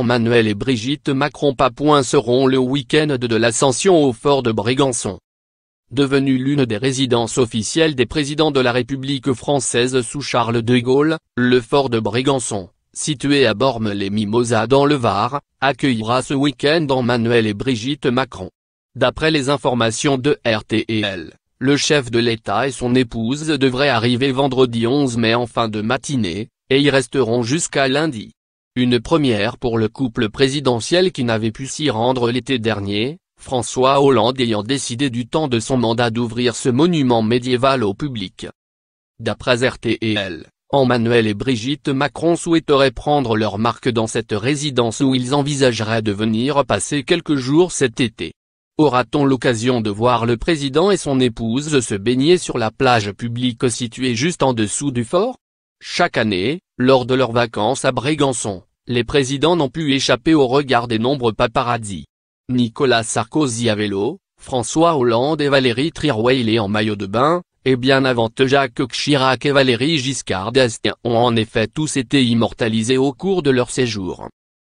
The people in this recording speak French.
Emmanuel et Brigitte Macron point seront le week-end de l'ascension au fort de Brégançon. Devenue l'une des résidences officielles des présidents de la République française sous Charles de Gaulle, le fort de Brégançon, situé à Bormes-les-Mimosas dans le Var, accueillera ce week-end Emmanuel et Brigitte Macron. D'après les informations de RTL, le chef de l'État et son épouse devraient arriver vendredi 11 mai en fin de matinée, et y resteront jusqu'à lundi. Une première pour le couple présidentiel qui n'avait pu s'y rendre l'été dernier, François Hollande ayant décidé du temps de son mandat d'ouvrir ce monument médiéval au public. D'après RTL, Emmanuel et Brigitte Macron souhaiteraient prendre leur marque dans cette résidence où ils envisageraient de venir passer quelques jours cet été. Aura-t-on l'occasion de voir le président et son épouse se baigner sur la plage publique située juste en dessous du fort chaque année, lors de leurs vacances à Brégançon, les présidents n'ont pu échapper au regard des nombreux paparazzi. Nicolas Sarkozy à vélo, François Hollande et Valérie Trierweiler en maillot de bain, et bien avant Jacques Chirac et Valérie Giscard d'Estaing ont en effet tous été immortalisés au cours de leur séjour.